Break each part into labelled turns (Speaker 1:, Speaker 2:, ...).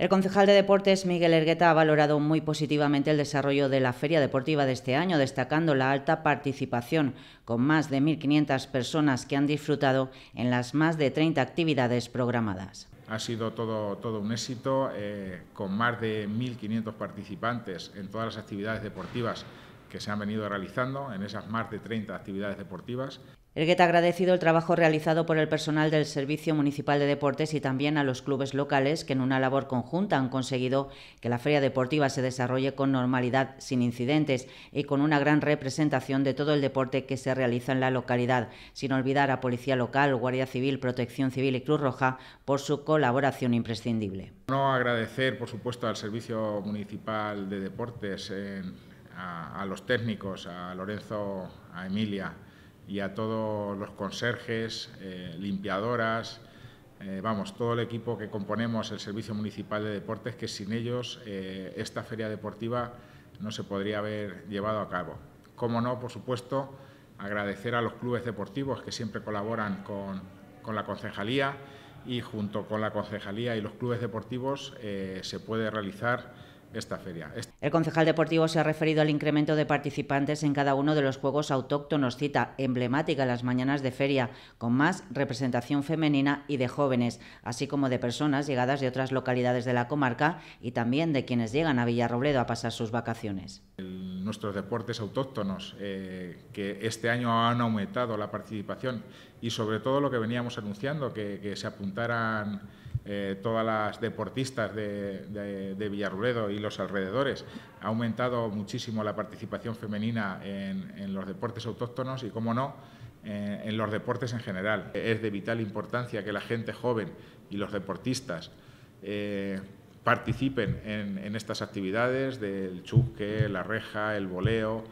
Speaker 1: El concejal de Deportes Miguel Ergueta ha valorado muy positivamente el desarrollo de la feria deportiva de este año, destacando la alta participación, con más de 1.500 personas que han disfrutado en las más de 30 actividades programadas.
Speaker 2: Ha sido todo, un éxito, eh, con más de 1.500 participantes en todas las actividades deportivas que se han venido realizando, en esas más de 30 actividades deportivas.
Speaker 1: Ergueta ha agradecido el trabajo realizado por el personal del Servicio Municipal de Deportes y también a los clubes locales que en una labor conjunta han conseguido que la feria deportiva se desarrolle con normalidad, sin incidentes y con una gran representación de todo el deporte que se realiza en la localidad, sin olvidar a Policía Local, Guardia Civil, Protección Civil y Cruz Roja por su colaboración imprescindible.
Speaker 2: No agradecer, por supuesto, al Servicio Municipal de Deportes, eh, a los técnicos, a Lorenzo, a Emilia, y a todos los conserjes, eh, limpiadoras, eh, vamos, todo el equipo que componemos el Servicio Municipal de Deportes, que sin ellos eh, esta feria deportiva no se podría haber llevado a cabo. Como no, por supuesto, agradecer a los clubes deportivos que siempre colaboran con la concejalía y junto con la concejalía y los clubes deportivos se puede realizar esta feria.
Speaker 1: El concejal deportivo se ha referido al incremento de participantes en cada uno de los juegos autóctonos, cita emblemática las mañanas de feria, con más representación femenina y de jóvenes, así como de personas llegadas de otras localidades de la comarca y también de quienes llegan a Villarrobledo a pasar sus vacaciones.
Speaker 2: nuestros deportes autóctonos, eh, que este año han aumentado la participación y sobre todo lo que veníamos anunciando, que se apuntaran eh, todas las deportistas de, de, y los alrededores. Ha aumentado muchísimo la participación femenina en, los deportes autóctonos y, como no, eh, en los deportes en general. Es de vital importancia que la gente joven y los deportistas eh, participen en, estas actividades del chuque, la reja, el voleo.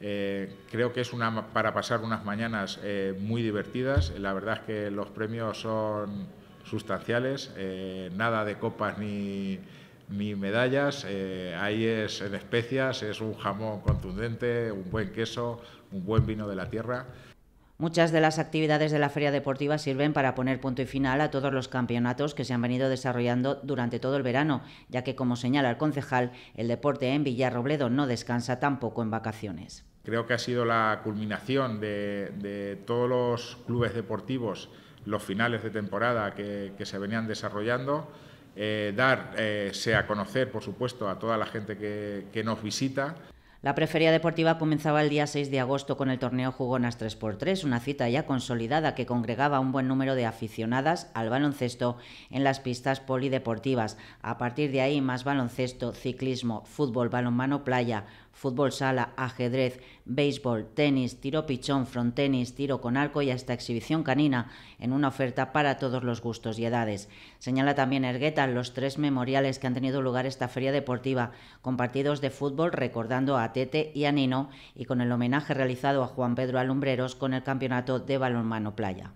Speaker 2: creo que es una, para pasar unas mañanas muy divertidas. La verdad es que los premios son sustanciales, eh, nada de copas ni, medallas, eh, ahí es en especias, es un jamón contundente,
Speaker 1: un buen queso, un buen vino de la tierra. Muchas de las actividades de la feria deportiva sirven para poner punto y final a todos los campeonatos que se han venido desarrollando durante todo el verano, ya que, como señala el concejal, el deporte en Villarrobledo no descansa tampoco en vacaciones. Creo que ha
Speaker 2: sido la culminación de, de todos los clubes deportivos los finales de temporada que, se venían desarrollando, eh, darse eh, a conocer, por supuesto, a toda la gente que, nos visita. La
Speaker 1: prefería deportiva comenzaba el día 6 de agosto con el torneo Jugonas 3x3, una cita ya consolidada que congregaba un buen número de aficionadas al baloncesto en las pistas polideportivas. A partir de ahí, más baloncesto, ciclismo, fútbol, balonmano, playa, fútbol sala, ajedrez, béisbol, tenis, tiro pichón, frontenis, tiro con arco y hasta exhibición canina, en una oferta para todos los gustos y edades. Señala también Ergueta los tres memoriales que han tenido lugar esta feria deportiva, con partidos de fútbol recordando a Tete y a Nino y con el homenaje realizado a Juan Pedro Alumbreros con el campeonato de balonmano playa.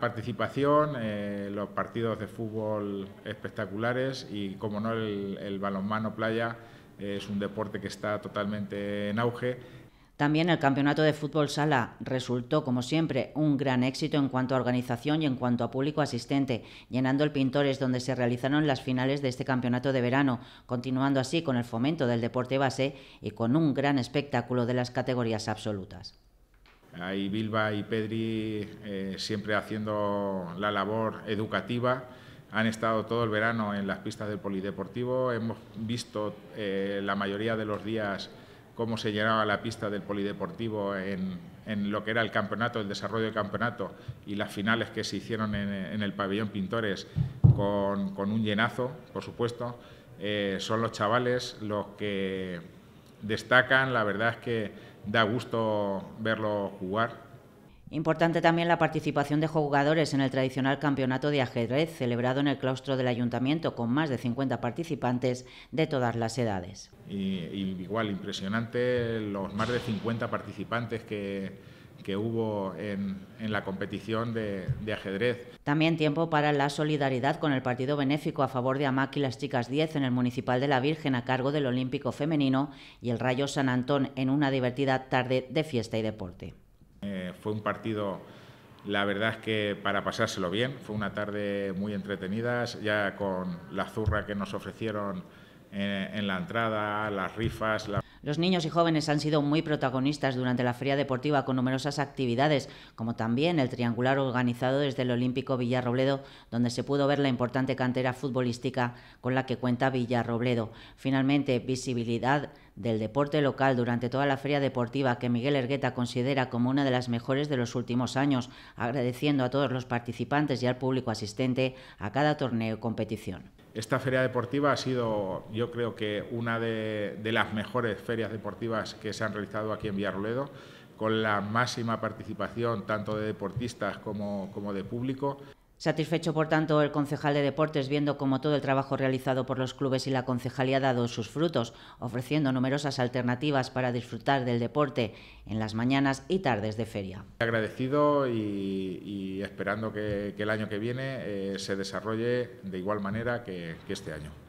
Speaker 2: Participación, eh, los partidos de fútbol espectaculares y, como no, el balonmano playa es un deporte que está totalmente en auge.
Speaker 1: También el campeonato de fútbol sala resultó, como siempre, un gran éxito en cuanto a organización y en cuanto a público asistente, llenando el Pintores donde se realizaron las finales de este campeonato de verano, continuando así con el fomento del deporte base y con un gran espectáculo de las categorías absolutas.
Speaker 2: Ahí Bilba y Pedri eh, siempre haciendo la labor educativa han estado todo el verano en las pistas del polideportivo, hemos visto eh, la mayoría de los días cómo se llenaba la pista del polideportivo en, lo que era el campeonato, el desarrollo del campeonato y las finales que se hicieron en, el pabellón Pintores con, un llenazo, por supuesto. Eh, son los chavales los que destacan, la verdad es
Speaker 1: que da gusto verlos jugar, Importante también la participación de jugadores en el tradicional campeonato de ajedrez celebrado en el claustro del ayuntamiento con más de 50 participantes de todas las edades.
Speaker 2: igual impresionante los
Speaker 1: más de 50 participantes que, hubo en, la competición de, ajedrez. También tiempo para la solidaridad con el partido benéfico a favor de Amac y las chicas 10 en el Municipal de la Virgen a cargo del Olímpico Femenino y el Rayo San Antón en una divertida tarde de fiesta y deporte.
Speaker 2: Eh, fue un partido, la verdad es que para pasárselo bien, fue una tarde muy entretenida, ya con la zurra que nos
Speaker 1: ofrecieron eh, en la entrada, las rifas. Los niños y jóvenes han sido muy protagonistas durante la feria deportiva con numerosas actividades, como también el triangular organizado desde el Olímpico Villarrobledo, donde se pudo ver la importante cantera futbolística con la que cuenta Villarrobledo. Finalmente, visibilidad del deporte local durante toda la feria deportiva que Miguel Ergueta considera como una de las mejores de los últimos años, agradeciendo a todos los participantes y al público asistente a cada torneo o competición.
Speaker 2: Esta feria deportiva ha sido, yo creo que, una de, las mejores ferias deportivas que se han realizado aquí en Villarroledo con la máxima participación tanto de deportistas como
Speaker 1: de público. Satisfecho, por tanto, el concejal de deportes viendo cómo todo el trabajo realizado por los clubes y la concejalía ha dado sus frutos, ofreciendo numerosas alternativas para disfrutar del deporte en las mañanas y tardes de feria.
Speaker 2: Agradecido y, esperando que, el año que viene eh, se desarrolle de igual manera que este año.